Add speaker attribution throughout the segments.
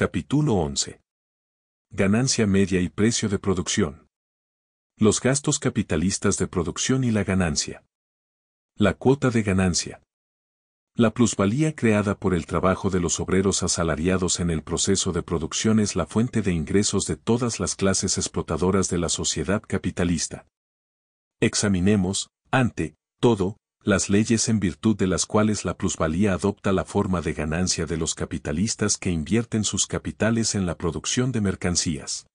Speaker 1: Capítulo 11. Ganancia media y precio de producción. Los gastos capitalistas de producción y la ganancia. La cuota de ganancia. La plusvalía creada por el trabajo de los obreros asalariados en el proceso de producción es la fuente de ingresos de todas las clases explotadoras de la sociedad capitalista. Examinemos, ante todo, las leyes en virtud de las cuales la plusvalía adopta la forma de ganancia de los capitalistas que invierten sus capitales en la producción de mercancías.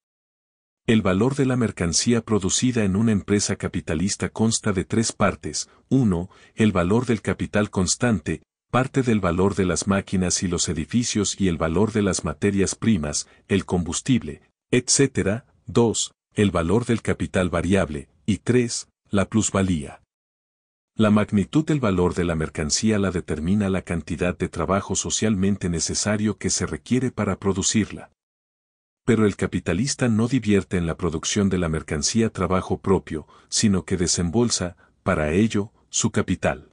Speaker 1: El valor de la mercancía producida en una empresa capitalista consta de tres partes. 1. El valor del capital constante, parte del valor de las máquinas y los edificios y el valor de las materias primas, el combustible, etc. 2. El valor del capital variable. Y 3. La plusvalía. La magnitud del valor de la mercancía la determina la cantidad de trabajo socialmente necesario que se requiere para producirla. Pero el capitalista no divierte en la producción de la mercancía trabajo propio, sino que desembolsa, para ello, su capital.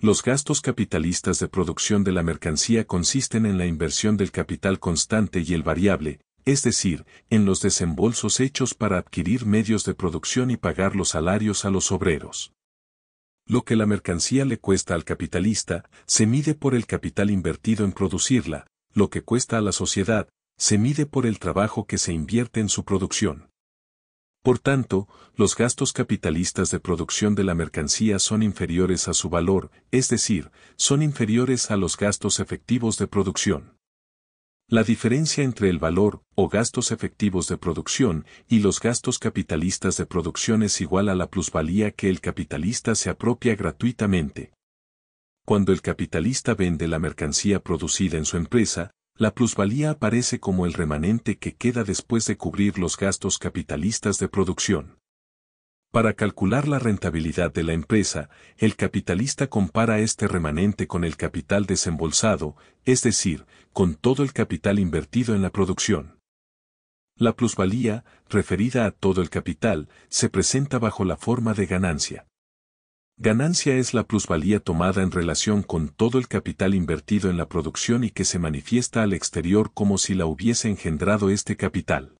Speaker 1: Los gastos capitalistas de producción de la mercancía consisten en la inversión del capital constante y el variable, es decir, en los desembolsos hechos para adquirir medios de producción y pagar los salarios a los obreros. Lo que la mercancía le cuesta al capitalista se mide por el capital invertido en producirla, lo que cuesta a la sociedad se mide por el trabajo que se invierte en su producción. Por tanto, los gastos capitalistas de producción de la mercancía son inferiores a su valor, es decir, son inferiores a los gastos efectivos de producción. La diferencia entre el valor, o gastos efectivos de producción, y los gastos capitalistas de producción es igual a la plusvalía que el capitalista se apropia gratuitamente. Cuando el capitalista vende la mercancía producida en su empresa, la plusvalía aparece como el remanente que queda después de cubrir los gastos capitalistas de producción. Para calcular la rentabilidad de la empresa, el capitalista compara este remanente con el capital desembolsado, es decir, con todo el capital invertido en la producción. La plusvalía, referida a todo el capital, se presenta bajo la forma de ganancia. Ganancia es la plusvalía tomada en relación con todo el capital invertido en la producción y que se manifiesta al exterior como si la hubiese engendrado este capital.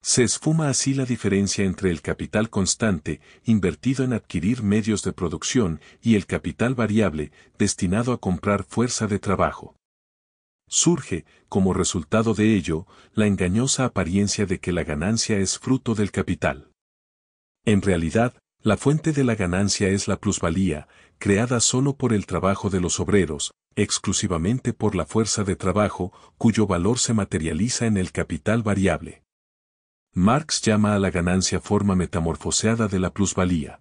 Speaker 1: Se esfuma así la diferencia entre el capital constante, invertido en adquirir medios de producción, y el capital variable, destinado a comprar fuerza de trabajo. Surge, como resultado de ello, la engañosa apariencia de que la ganancia es fruto del capital. En realidad, la fuente de la ganancia es la plusvalía, creada solo por el trabajo de los obreros, exclusivamente por la fuerza de trabajo, cuyo valor se materializa en el capital variable. Marx llama a la ganancia forma metamorfoseada de la plusvalía.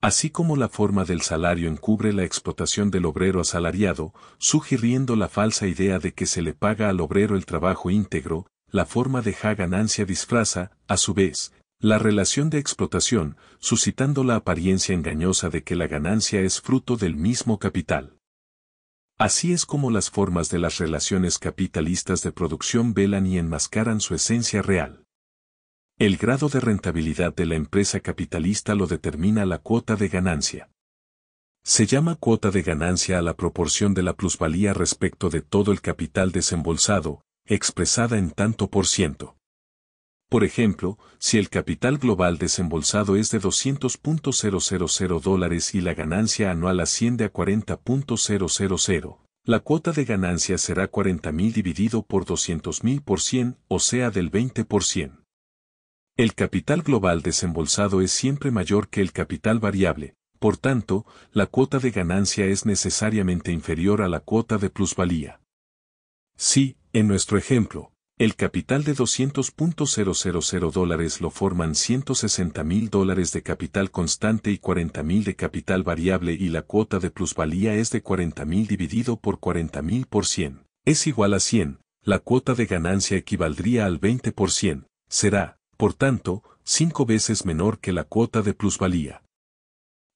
Speaker 1: Así como la forma del salario encubre la explotación del obrero asalariado, sugiriendo la falsa idea de que se le paga al obrero el trabajo íntegro, la forma de ja ganancia disfraza, a su vez, la relación de explotación, suscitando la apariencia engañosa de que la ganancia es fruto del mismo capital. Así es como las formas de las relaciones capitalistas de producción velan y enmascaran su esencia real. El grado de rentabilidad de la empresa capitalista lo determina la cuota de ganancia. Se llama cuota de ganancia a la proporción de la plusvalía respecto de todo el capital desembolsado, expresada en tanto por ciento. Por ejemplo, si el capital global desembolsado es de 200.000 dólares y la ganancia anual asciende a 40.000, la cuota de ganancia será 40.000 dividido por 200.000 por 100, o sea del 20%. El capital global desembolsado es siempre mayor que el capital variable, por tanto, la cuota de ganancia es necesariamente inferior a la cuota de plusvalía. Si, en nuestro ejemplo, el capital de 200.000 dólares lo forman 160.000 dólares de capital constante y 40.000 de capital variable y la cuota de plusvalía es de 40.000 dividido por 40.000 por 100. Es igual a 100. La cuota de ganancia equivaldría al 20%. Será, por tanto, cinco veces menor que la cuota de plusvalía.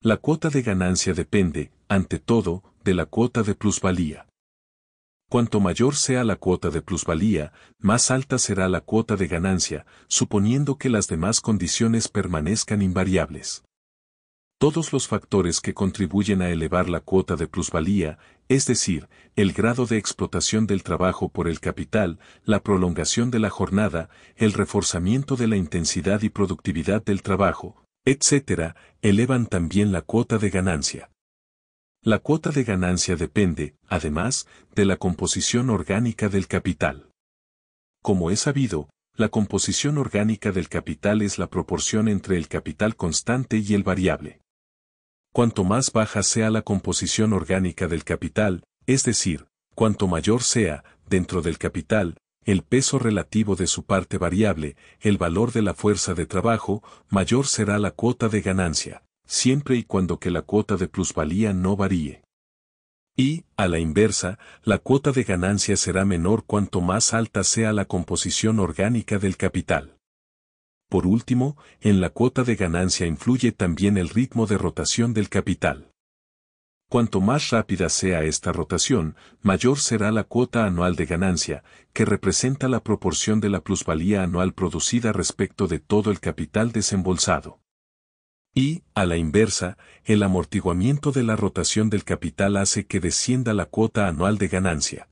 Speaker 1: La cuota de ganancia depende, ante todo, de la cuota de plusvalía. Cuanto mayor sea la cuota de plusvalía, más alta será la cuota de ganancia, suponiendo que las demás condiciones permanezcan invariables todos los factores que contribuyen a elevar la cuota de plusvalía, es decir, el grado de explotación del trabajo por el capital, la prolongación de la jornada, el reforzamiento de la intensidad y productividad del trabajo, etc., elevan también la cuota de ganancia. La cuota de ganancia depende, además, de la composición orgánica del capital. Como es sabido, la composición orgánica del capital es la proporción entre el capital constante y el variable cuanto más baja sea la composición orgánica del capital, es decir, cuanto mayor sea, dentro del capital, el peso relativo de su parte variable, el valor de la fuerza de trabajo, mayor será la cuota de ganancia, siempre y cuando que la cuota de plusvalía no varíe. Y, a la inversa, la cuota de ganancia será menor cuanto más alta sea la composición orgánica del capital. Por último, en la cuota de ganancia influye también el ritmo de rotación del capital. Cuanto más rápida sea esta rotación, mayor será la cuota anual de ganancia, que representa la proporción de la plusvalía anual producida respecto de todo el capital desembolsado. Y, a la inversa, el amortiguamiento de la rotación del capital hace que descienda la cuota anual de ganancia.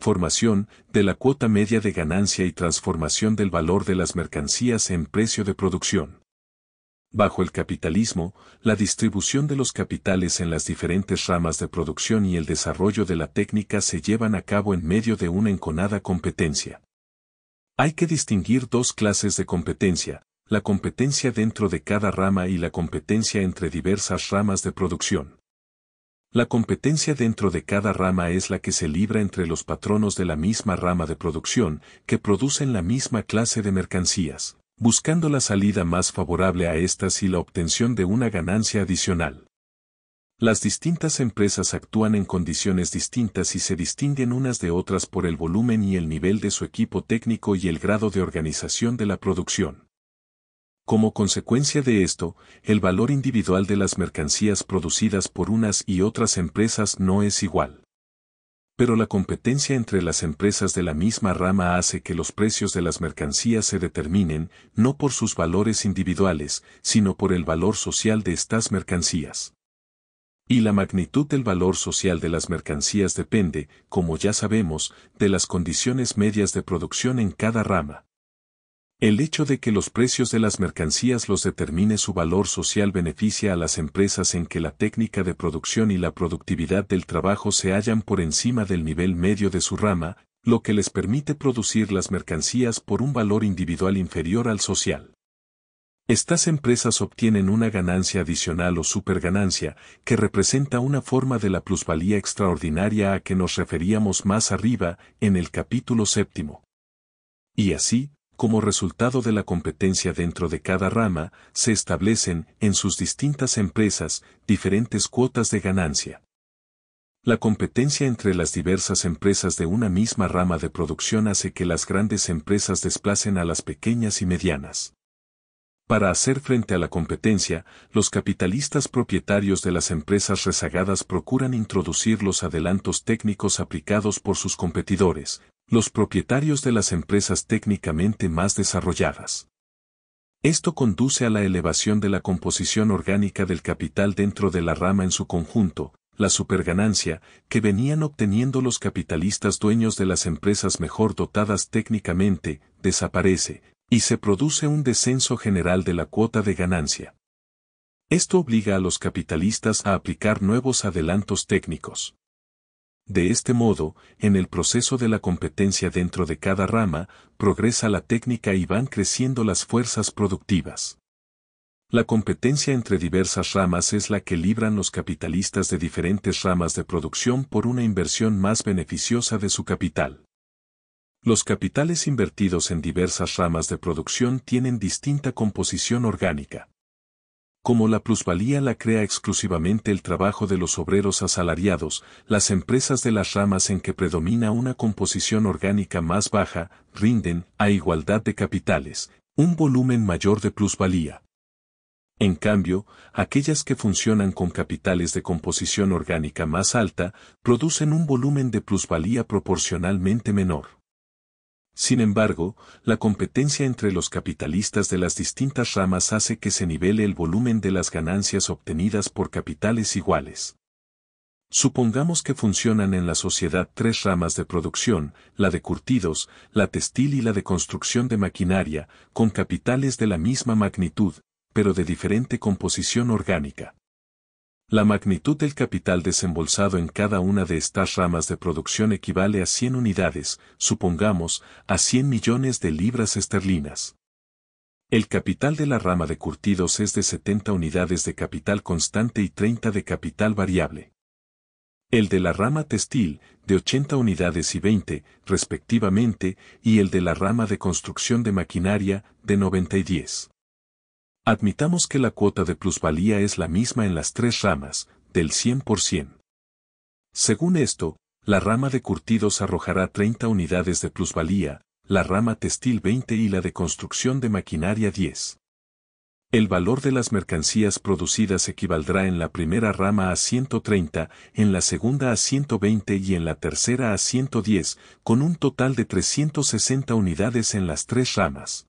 Speaker 1: Formación de la cuota media de ganancia y transformación del valor de las mercancías en precio de producción. Bajo el capitalismo, la distribución de los capitales en las diferentes ramas de producción y el desarrollo de la técnica se llevan a cabo en medio de una enconada competencia. Hay que distinguir dos clases de competencia, la competencia dentro de cada rama y la competencia entre diversas ramas de producción. La competencia dentro de cada rama es la que se libra entre los patronos de la misma rama de producción, que producen la misma clase de mercancías, buscando la salida más favorable a estas y la obtención de una ganancia adicional. Las distintas empresas actúan en condiciones distintas y se distinguen unas de otras por el volumen y el nivel de su equipo técnico y el grado de organización de la producción. Como consecuencia de esto, el valor individual de las mercancías producidas por unas y otras empresas no es igual. Pero la competencia entre las empresas de la misma rama hace que los precios de las mercancías se determinen no por sus valores individuales, sino por el valor social de estas mercancías. Y la magnitud del valor social de las mercancías depende, como ya sabemos, de las condiciones medias de producción en cada rama. El hecho de que los precios de las mercancías los determine su valor social beneficia a las empresas en que la técnica de producción y la productividad del trabajo se hallan por encima del nivel medio de su rama, lo que les permite producir las mercancías por un valor individual inferior al social. Estas empresas obtienen una ganancia adicional o superganancia, que representa una forma de la plusvalía extraordinaria a que nos referíamos más arriba, en el capítulo séptimo. Y así, como resultado de la competencia dentro de cada rama, se establecen, en sus distintas empresas, diferentes cuotas de ganancia. La competencia entre las diversas empresas de una misma rama de producción hace que las grandes empresas desplacen a las pequeñas y medianas. Para hacer frente a la competencia, los capitalistas propietarios de las empresas rezagadas procuran introducir los adelantos técnicos aplicados por sus competidores, los propietarios de las empresas técnicamente más desarrolladas. Esto conduce a la elevación de la composición orgánica del capital dentro de la rama en su conjunto, la superganancia, que venían obteniendo los capitalistas dueños de las empresas mejor dotadas técnicamente, desaparece, y se produce un descenso general de la cuota de ganancia. Esto obliga a los capitalistas a aplicar nuevos adelantos técnicos. De este modo, en el proceso de la competencia dentro de cada rama, progresa la técnica y van creciendo las fuerzas productivas. La competencia entre diversas ramas es la que libran los capitalistas de diferentes ramas de producción por una inversión más beneficiosa de su capital. Los capitales invertidos en diversas ramas de producción tienen distinta composición orgánica. Como la plusvalía la crea exclusivamente el trabajo de los obreros asalariados, las empresas de las ramas en que predomina una composición orgánica más baja rinden, a igualdad de capitales, un volumen mayor de plusvalía. En cambio, aquellas que funcionan con capitales de composición orgánica más alta producen un volumen de plusvalía proporcionalmente menor. Sin embargo, la competencia entre los capitalistas de las distintas ramas hace que se nivele el volumen de las ganancias obtenidas por capitales iguales. Supongamos que funcionan en la sociedad tres ramas de producción, la de curtidos, la textil y la de construcción de maquinaria, con capitales de la misma magnitud, pero de diferente composición orgánica. La magnitud del capital desembolsado en cada una de estas ramas de producción equivale a 100 unidades, supongamos, a 100 millones de libras esterlinas. El capital de la rama de curtidos es de 70 unidades de capital constante y 30 de capital variable. El de la rama textil, de 80 unidades y 20, respectivamente, y el de la rama de construcción de maquinaria, de 90 y 10. Admitamos que la cuota de plusvalía es la misma en las tres ramas, del 100%. Según esto, la rama de curtidos arrojará 30 unidades de plusvalía, la rama textil 20 y la de construcción de maquinaria 10. El valor de las mercancías producidas equivaldrá en la primera rama a 130, en la segunda a 120 y en la tercera a 110, con un total de 360 unidades en las tres ramas.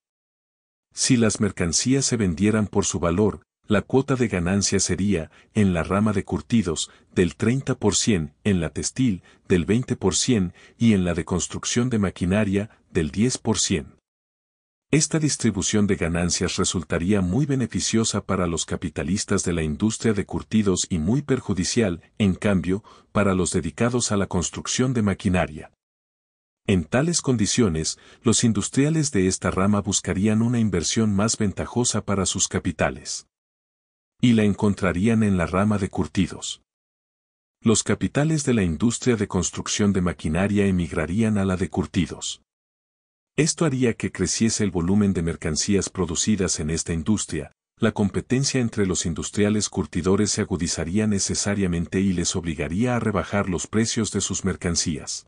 Speaker 1: Si las mercancías se vendieran por su valor, la cuota de ganancia sería, en la rama de curtidos, del 30%, en la textil, del 20% y en la de construcción de maquinaria, del 10%. Esta distribución de ganancias resultaría muy beneficiosa para los capitalistas de la industria de curtidos y muy perjudicial, en cambio, para los dedicados a la construcción de maquinaria. En tales condiciones, los industriales de esta rama buscarían una inversión más ventajosa para sus capitales. Y la encontrarían en la rama de curtidos. Los capitales de la industria de construcción de maquinaria emigrarían a la de curtidos. Esto haría que creciese el volumen de mercancías producidas en esta industria, la competencia entre los industriales curtidores se agudizaría necesariamente y les obligaría a rebajar los precios de sus mercancías.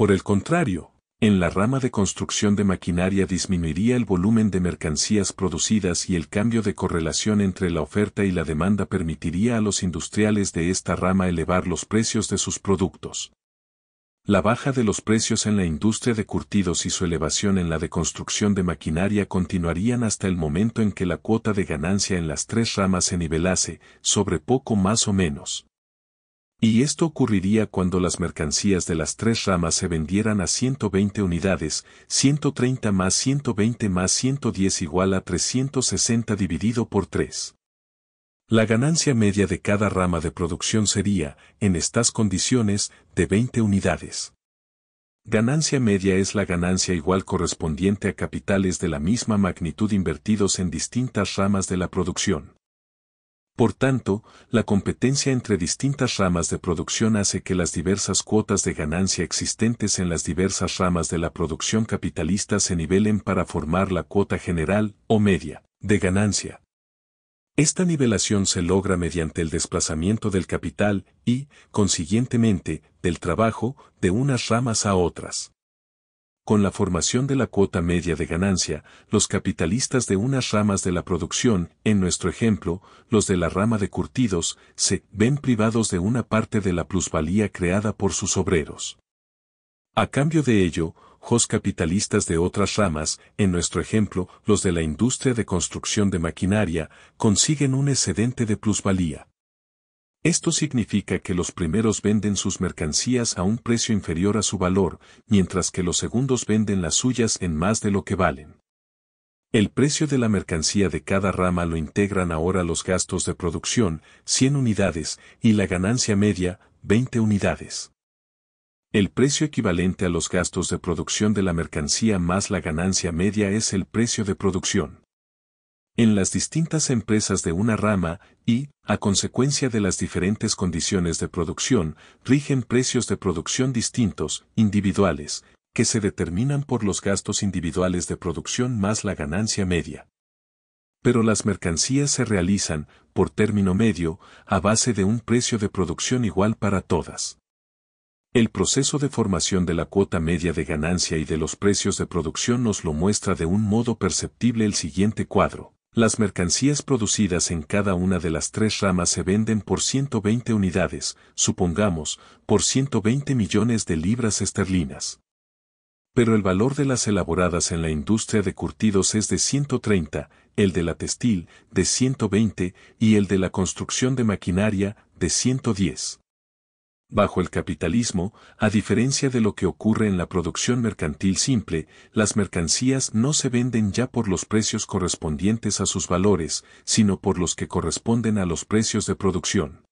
Speaker 1: Por el contrario, en la rama de construcción de maquinaria disminuiría el volumen de mercancías producidas y el cambio de correlación entre la oferta y la demanda permitiría a los industriales de esta rama elevar los precios de sus productos. La baja de los precios en la industria de curtidos y su elevación en la de construcción de maquinaria continuarían hasta el momento en que la cuota de ganancia en las tres ramas se nivelase, sobre poco más o menos. Y esto ocurriría cuando las mercancías de las tres ramas se vendieran a 120 unidades, 130 más 120 más 110 igual a 360 dividido por 3. La ganancia media de cada rama de producción sería, en estas condiciones, de 20 unidades. Ganancia media es la ganancia igual correspondiente a capitales de la misma magnitud invertidos en distintas ramas de la producción. Por tanto, la competencia entre distintas ramas de producción hace que las diversas cuotas de ganancia existentes en las diversas ramas de la producción capitalista se nivelen para formar la cuota general, o media, de ganancia. Esta nivelación se logra mediante el desplazamiento del capital y, consiguientemente, del trabajo, de unas ramas a otras. Con la formación de la cuota media de ganancia, los capitalistas de unas ramas de la producción, en nuestro ejemplo, los de la rama de curtidos, se ven privados de una parte de la plusvalía creada por sus obreros. A cambio de ello, los capitalistas de otras ramas, en nuestro ejemplo, los de la industria de construcción de maquinaria, consiguen un excedente de plusvalía. Esto significa que los primeros venden sus mercancías a un precio inferior a su valor, mientras que los segundos venden las suyas en más de lo que valen. El precio de la mercancía de cada rama lo integran ahora los gastos de producción, 100 unidades, y la ganancia media, 20 unidades. El precio equivalente a los gastos de producción de la mercancía más la ganancia media es el precio de producción en las distintas empresas de una rama y, a consecuencia de las diferentes condiciones de producción, rigen precios de producción distintos, individuales, que se determinan por los gastos individuales de producción más la ganancia media. Pero las mercancías se realizan, por término medio, a base de un precio de producción igual para todas. El proceso de formación de la cuota media de ganancia y de los precios de producción nos lo muestra de un modo perceptible el siguiente cuadro. Las mercancías producidas en cada una de las tres ramas se venden por 120 unidades, supongamos, por 120 millones de libras esterlinas. Pero el valor de las elaboradas en la industria de curtidos es de 130, el de la textil, de 120, y el de la construcción de maquinaria, de 110. Bajo el capitalismo, a diferencia de lo que ocurre en la producción mercantil simple, las mercancías no se venden ya por los precios correspondientes a sus valores, sino por los que corresponden a los precios de producción.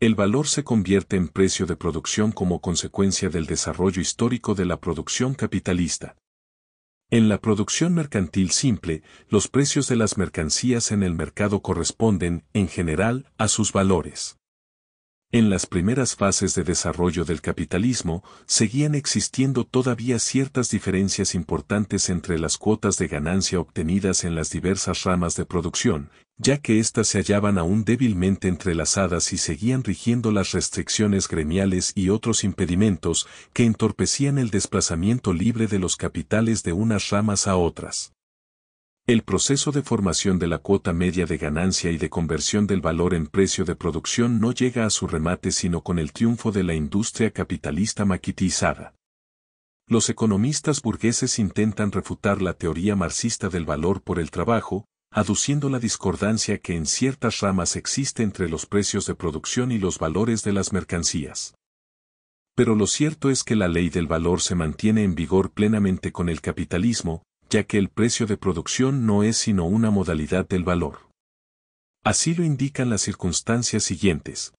Speaker 1: El valor se convierte en precio de producción como consecuencia del desarrollo histórico de la producción capitalista. En la producción mercantil simple, los precios de las mercancías en el mercado corresponden, en general, a sus valores. En las primeras fases de desarrollo del capitalismo, seguían existiendo todavía ciertas diferencias importantes entre las cuotas de ganancia obtenidas en las diversas ramas de producción, ya que éstas se hallaban aún débilmente entrelazadas y seguían rigiendo las restricciones gremiales y otros impedimentos que entorpecían el desplazamiento libre de los capitales de unas ramas a otras. El proceso de formación de la cuota media de ganancia y de conversión del valor en precio de producción no llega a su remate sino con el triunfo de la industria capitalista maquitizada. Los economistas burgueses intentan refutar la teoría marxista del valor por el trabajo, aduciendo la discordancia que en ciertas ramas existe entre los precios de producción y los valores de las mercancías. Pero lo cierto es que la ley del valor se mantiene en vigor plenamente con el capitalismo, ya que el precio de producción no es sino una modalidad del valor. Así lo indican las circunstancias siguientes.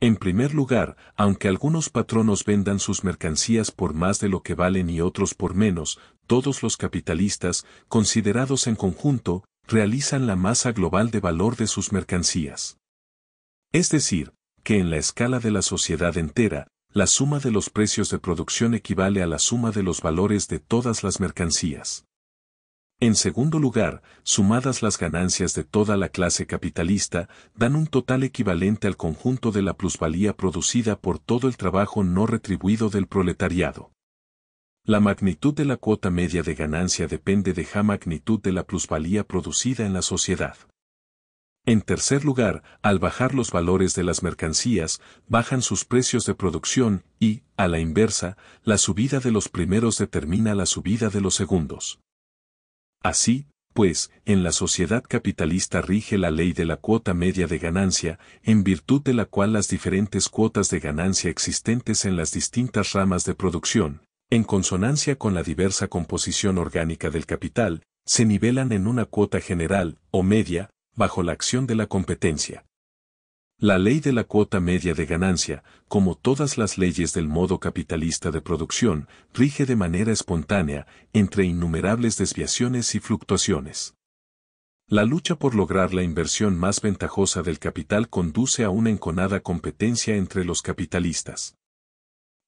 Speaker 1: En primer lugar, aunque algunos patronos vendan sus mercancías por más de lo que valen y otros por menos, todos los capitalistas, considerados en conjunto, realizan la masa global de valor de sus mercancías. Es decir, que en la escala de la sociedad entera, la suma de los precios de producción equivale a la suma de los valores de todas las mercancías. En segundo lugar, sumadas las ganancias de toda la clase capitalista, dan un total equivalente al conjunto de la plusvalía producida por todo el trabajo no retribuido del proletariado. La magnitud de la cuota media de ganancia depende de la magnitud de la plusvalía producida en la sociedad. En tercer lugar, al bajar los valores de las mercancías, bajan sus precios de producción y, a la inversa, la subida de los primeros determina la subida de los segundos. Así, pues, en la sociedad capitalista rige la ley de la cuota media de ganancia, en virtud de la cual las diferentes cuotas de ganancia existentes en las distintas ramas de producción, en consonancia con la diversa composición orgánica del capital, se nivelan en una cuota general, o media, bajo la acción de la competencia. La ley de la cuota media de ganancia, como todas las leyes del modo capitalista de producción, rige de manera espontánea entre innumerables desviaciones y fluctuaciones. La lucha por lograr la inversión más ventajosa del capital conduce a una enconada competencia entre los capitalistas.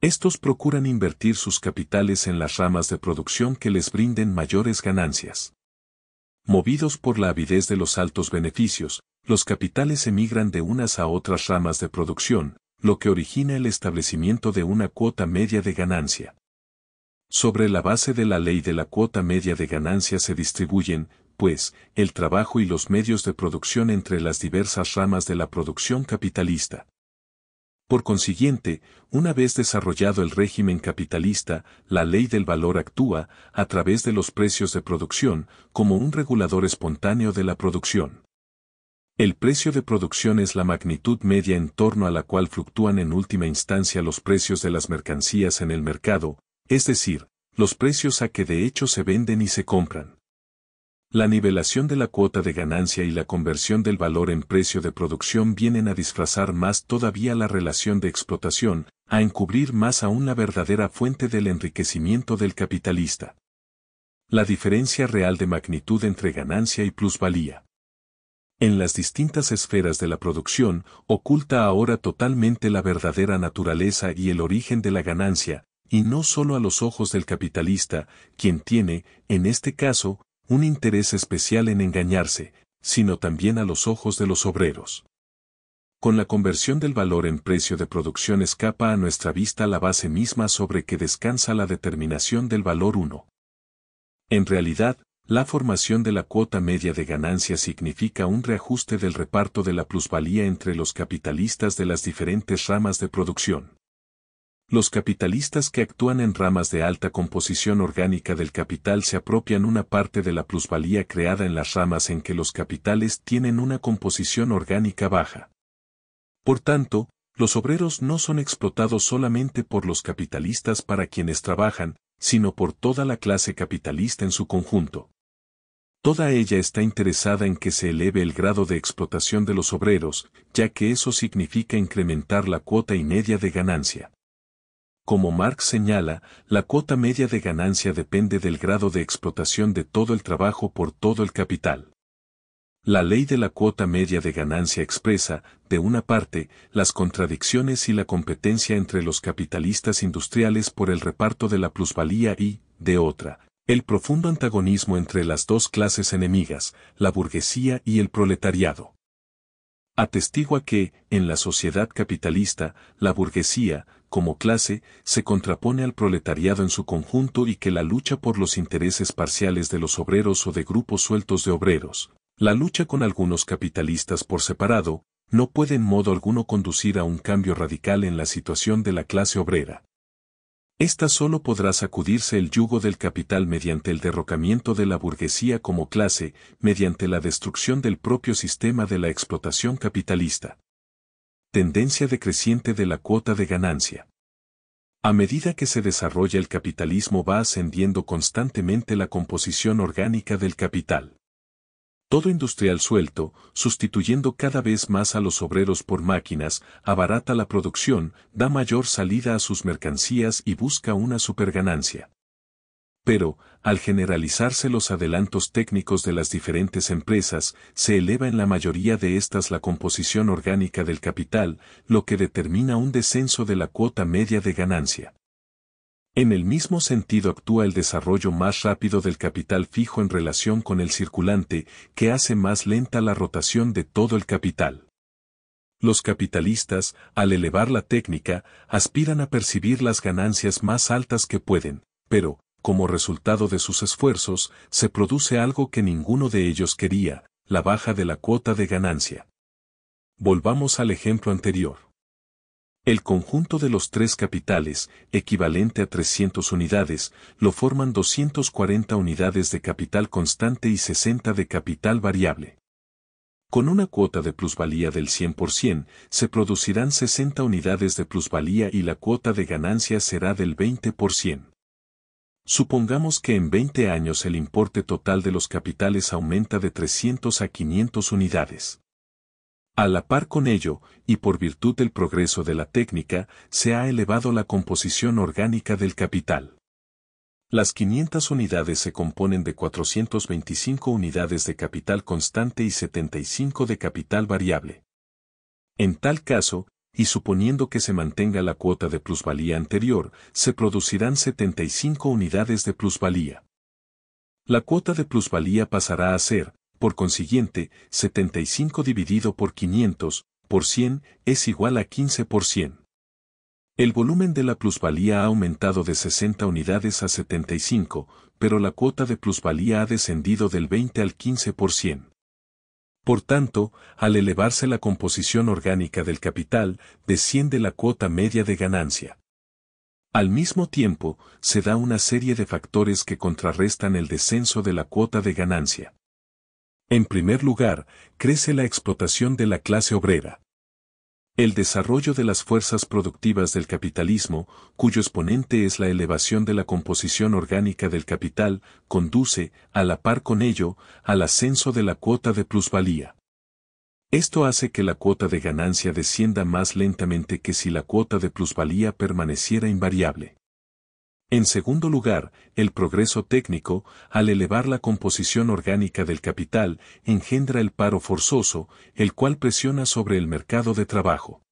Speaker 1: Estos procuran invertir sus capitales en las ramas de producción que les brinden mayores ganancias. Movidos por la avidez de los altos beneficios, los capitales emigran de unas a otras ramas de producción, lo que origina el establecimiento de una cuota media de ganancia. Sobre la base de la ley de la cuota media de ganancia se distribuyen, pues, el trabajo y los medios de producción entre las diversas ramas de la producción capitalista. Por consiguiente, una vez desarrollado el régimen capitalista, la ley del valor actúa, a través de los precios de producción, como un regulador espontáneo de la producción. El precio de producción es la magnitud media en torno a la cual fluctúan en última instancia los precios de las mercancías en el mercado, es decir, los precios a que de hecho se venden y se compran. La nivelación de la cuota de ganancia y la conversión del valor en precio de producción vienen a disfrazar más todavía la relación de explotación, a encubrir más aún la verdadera fuente del enriquecimiento del capitalista. La diferencia real de magnitud entre ganancia y plusvalía. En las distintas esferas de la producción, oculta ahora totalmente la verdadera naturaleza y el origen de la ganancia, y no solo a los ojos del capitalista, quien tiene, en este caso, un interés especial en engañarse, sino también a los ojos de los obreros. Con la conversión del valor en precio de producción escapa a nuestra vista la base misma sobre que descansa la determinación del valor 1. En realidad, la formación de la cuota media de ganancia significa un reajuste del reparto de la plusvalía entre los capitalistas de las diferentes ramas de producción. Los capitalistas que actúan en ramas de alta composición orgánica del capital se apropian una parte de la plusvalía creada en las ramas en que los capitales tienen una composición orgánica baja. Por tanto, los obreros no son explotados solamente por los capitalistas para quienes trabajan, sino por toda la clase capitalista en su conjunto. Toda ella está interesada en que se eleve el grado de explotación de los obreros, ya que eso significa incrementar la cuota y media de ganancia. Como Marx señala, la cuota media de ganancia depende del grado de explotación de todo el trabajo por todo el capital. La ley de la cuota media de ganancia expresa, de una parte, las contradicciones y la competencia entre los capitalistas industriales por el reparto de la plusvalía y, de otra, el profundo antagonismo entre las dos clases enemigas, la burguesía y el proletariado. Atestigua que, en la sociedad capitalista, la burguesía, como clase, se contrapone al proletariado en su conjunto y que la lucha por los intereses parciales de los obreros o de grupos sueltos de obreros, la lucha con algunos capitalistas por separado, no puede en modo alguno conducir a un cambio radical en la situación de la clase obrera. Esta solo podrá sacudirse el yugo del capital mediante el derrocamiento de la burguesía como clase, mediante la destrucción del propio sistema de la explotación capitalista. Tendencia decreciente de la cuota de ganancia. A medida que se desarrolla el capitalismo va ascendiendo constantemente la composición orgánica del capital. Todo industrial suelto, sustituyendo cada vez más a los obreros por máquinas, abarata la producción, da mayor salida a sus mercancías y busca una superganancia pero, al generalizarse los adelantos técnicos de las diferentes empresas, se eleva en la mayoría de estas la composición orgánica del capital, lo que determina un descenso de la cuota media de ganancia. En el mismo sentido actúa el desarrollo más rápido del capital fijo en relación con el circulante, que hace más lenta la rotación de todo el capital. Los capitalistas, al elevar la técnica, aspiran a percibir las ganancias más altas que pueden, pero, como resultado de sus esfuerzos, se produce algo que ninguno de ellos quería, la baja de la cuota de ganancia. Volvamos al ejemplo anterior. El conjunto de los tres capitales, equivalente a 300 unidades, lo forman 240 unidades de capital constante y 60 de capital variable. Con una cuota de plusvalía del 100%, se producirán 60 unidades de plusvalía y la cuota de ganancia será del 20%. Supongamos que en 20 años el importe total de los capitales aumenta de 300 a 500 unidades. A la par con ello, y por virtud del progreso de la técnica, se ha elevado la composición orgánica del capital. Las 500 unidades se componen de 425 unidades de capital constante y 75 de capital variable. En tal caso, y suponiendo que se mantenga la cuota de plusvalía anterior, se producirán 75 unidades de plusvalía. La cuota de plusvalía pasará a ser, por consiguiente, 75 dividido por 500, por 100, es igual a 15 El volumen de la plusvalía ha aumentado de 60 unidades a 75, pero la cuota de plusvalía ha descendido del 20 al 15 por tanto, al elevarse la composición orgánica del capital, desciende la cuota media de ganancia. Al mismo tiempo, se da una serie de factores que contrarrestan el descenso de la cuota de ganancia. En primer lugar, crece la explotación de la clase obrera. El desarrollo de las fuerzas productivas del capitalismo, cuyo exponente es la elevación de la composición orgánica del capital, conduce, a la par con ello, al ascenso de la cuota de plusvalía. Esto hace que la cuota de ganancia descienda más lentamente que si la cuota de plusvalía permaneciera invariable. En segundo lugar, el progreso técnico, al elevar la composición orgánica del capital, engendra el paro forzoso, el cual presiona sobre el mercado de trabajo.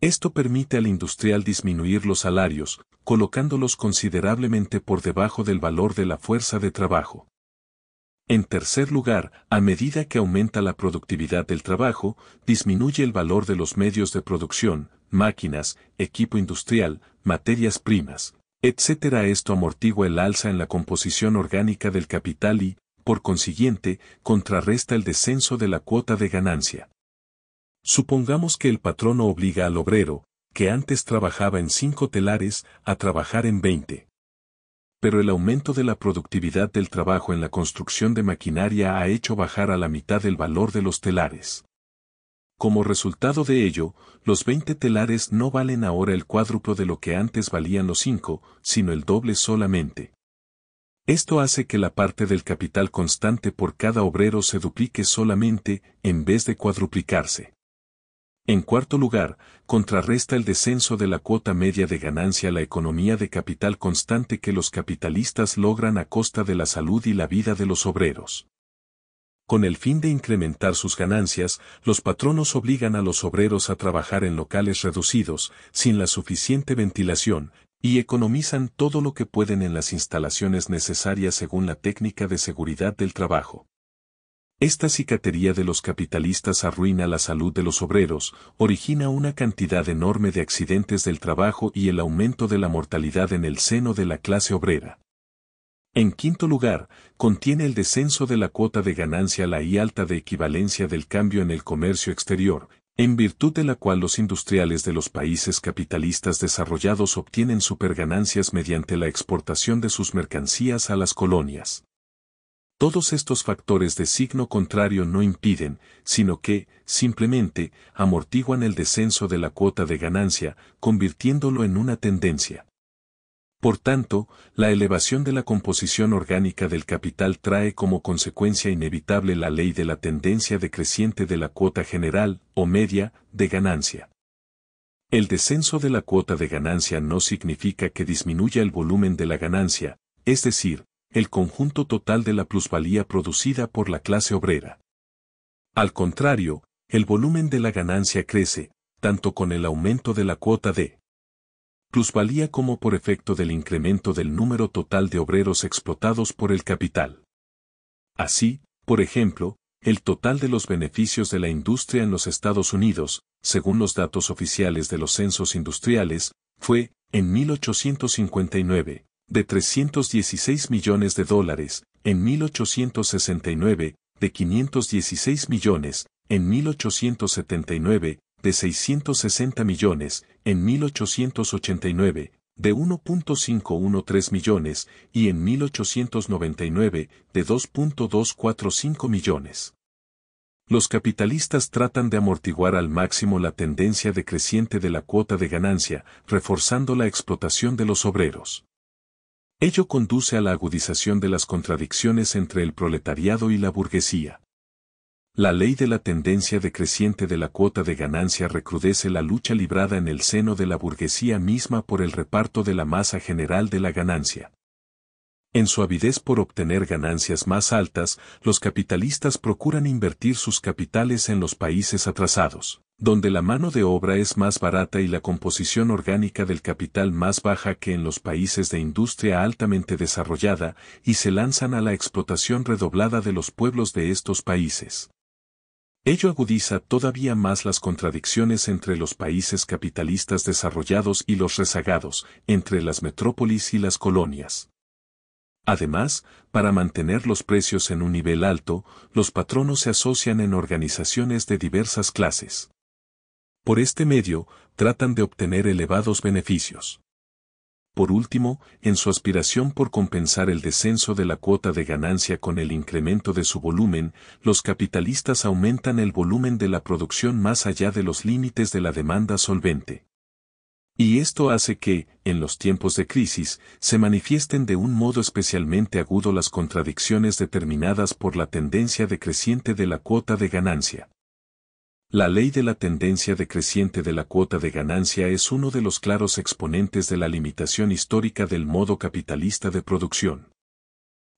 Speaker 1: Esto permite al industrial disminuir los salarios, colocándolos considerablemente por debajo del valor de la fuerza de trabajo. En tercer lugar, a medida que aumenta la productividad del trabajo, disminuye el valor de los medios de producción, máquinas, equipo industrial, materias primas, Etcétera Esto amortigua el alza en la composición orgánica del capital y, por consiguiente, contrarresta el descenso de la cuota de ganancia. Supongamos que el patrono obliga al obrero, que antes trabajaba en cinco telares, a trabajar en veinte. Pero el aumento de la productividad del trabajo en la construcción de maquinaria ha hecho bajar a la mitad el valor de los telares. Como resultado de ello, los 20 telares no valen ahora el cuádruplo de lo que antes valían los 5, sino el doble solamente. Esto hace que la parte del capital constante por cada obrero se duplique solamente, en vez de cuadruplicarse. En cuarto lugar, contrarresta el descenso de la cuota media de ganancia la economía de capital constante que los capitalistas logran a costa de la salud y la vida de los obreros. Con el fin de incrementar sus ganancias, los patronos obligan a los obreros a trabajar en locales reducidos, sin la suficiente ventilación, y economizan todo lo que pueden en las instalaciones necesarias según la técnica de seguridad del trabajo. Esta cicatería de los capitalistas arruina la salud de los obreros, origina una cantidad enorme de accidentes del trabajo y el aumento de la mortalidad en el seno de la clase obrera. En quinto lugar, contiene el descenso de la cuota de ganancia la y alta de equivalencia del cambio en el comercio exterior, en virtud de la cual los industriales de los países capitalistas desarrollados obtienen superganancias mediante la exportación de sus mercancías a las colonias. Todos estos factores de signo contrario no impiden, sino que, simplemente, amortiguan el descenso de la cuota de ganancia, convirtiéndolo en una tendencia. Por tanto, la elevación de la composición orgánica del capital trae como consecuencia inevitable la ley de la tendencia decreciente de la cuota general, o media, de ganancia. El descenso de la cuota de ganancia no significa que disminuya el volumen de la ganancia, es decir, el conjunto total de la plusvalía producida por la clase obrera. Al contrario, el volumen de la ganancia crece, tanto con el aumento de la cuota de plusvalía como por efecto del incremento del número total de obreros explotados por el capital. Así, por ejemplo, el total de los beneficios de la industria en los Estados Unidos, según los datos oficiales de los censos industriales, fue, en 1859, de 316 millones de dólares, en 1869, de 516 millones, en 1879, de 660 millones en 1889, de 1.513 millones y en 1899 de 2.245 millones. Los capitalistas tratan de amortiguar al máximo la tendencia decreciente de la cuota de ganancia, reforzando la explotación de los obreros. Ello conduce a la agudización de las contradicciones entre el proletariado y la burguesía. La ley de la tendencia decreciente de la cuota de ganancia recrudece la lucha librada en el seno de la burguesía misma por el reparto de la masa general de la ganancia. En su avidez por obtener ganancias más altas, los capitalistas procuran invertir sus capitales en los países atrasados, donde la mano de obra es más barata y la composición orgánica del capital más baja que en los países de industria altamente desarrollada, y se lanzan a la explotación redoblada de los pueblos de estos países. Ello agudiza todavía más las contradicciones entre los países capitalistas desarrollados y los rezagados, entre las metrópolis y las colonias. Además, para mantener los precios en un nivel alto, los patronos se asocian en organizaciones de diversas clases. Por este medio, tratan de obtener elevados beneficios. Por último, en su aspiración por compensar el descenso de la cuota de ganancia con el incremento de su volumen, los capitalistas aumentan el volumen de la producción más allá de los límites de la demanda solvente. Y esto hace que, en los tiempos de crisis, se manifiesten de un modo especialmente agudo las contradicciones determinadas por la tendencia decreciente de la cuota de ganancia. La ley de la tendencia decreciente de la cuota de ganancia es uno de los claros exponentes de la limitación histórica del modo capitalista de producción.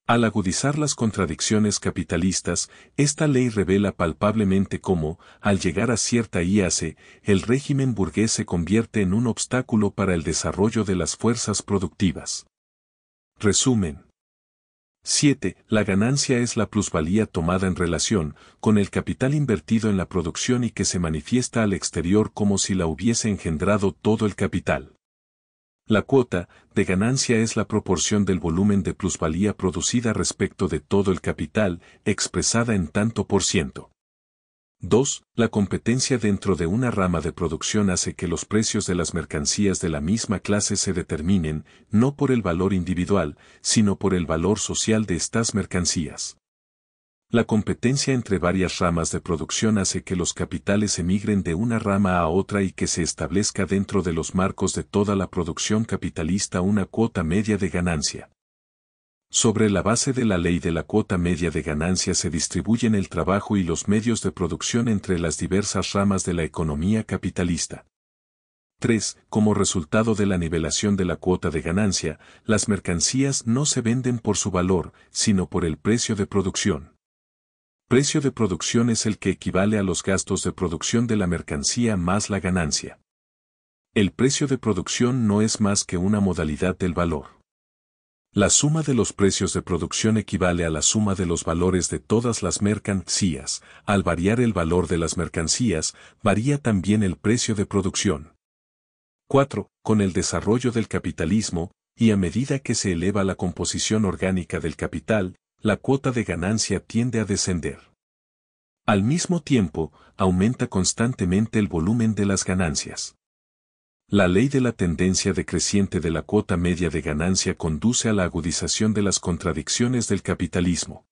Speaker 1: Al agudizar las contradicciones capitalistas, esta ley revela palpablemente cómo, al llegar a cierta IAC, el régimen burgués se convierte en un obstáculo para el desarrollo de las fuerzas productivas. Resumen. 7. La ganancia es la plusvalía tomada en relación con el capital invertido en la producción y que se manifiesta al exterior como si la hubiese engendrado todo el capital. La cuota de ganancia es la proporción del volumen de plusvalía producida respecto de todo el capital, expresada en tanto por ciento. 2. La competencia dentro de una rama de producción hace que los precios de las mercancías de la misma clase se determinen, no por el valor individual, sino por el valor social de estas mercancías. La competencia entre varias ramas de producción hace que los capitales emigren de una rama a otra y que se establezca dentro de los marcos de toda la producción capitalista una cuota media de ganancia. Sobre la base de la ley de la cuota media de ganancia se distribuyen el trabajo y los medios de producción entre las diversas ramas de la economía capitalista. 3. Como resultado de la nivelación de la cuota de ganancia, las mercancías no se venden por su valor, sino por el precio de producción. Precio de producción es el que equivale a los gastos de producción de la mercancía más la ganancia. El precio de producción no es más que una modalidad del valor. La suma de los precios de producción equivale a la suma de los valores de todas las mercancías. Al variar el valor de las mercancías, varía también el precio de producción. 4. Con el desarrollo del capitalismo, y a medida que se eleva la composición orgánica del capital, la cuota de ganancia tiende a descender. Al mismo tiempo, aumenta constantemente el volumen de las ganancias. La ley de la tendencia decreciente de la cuota media de ganancia conduce a la agudización de las contradicciones del capitalismo.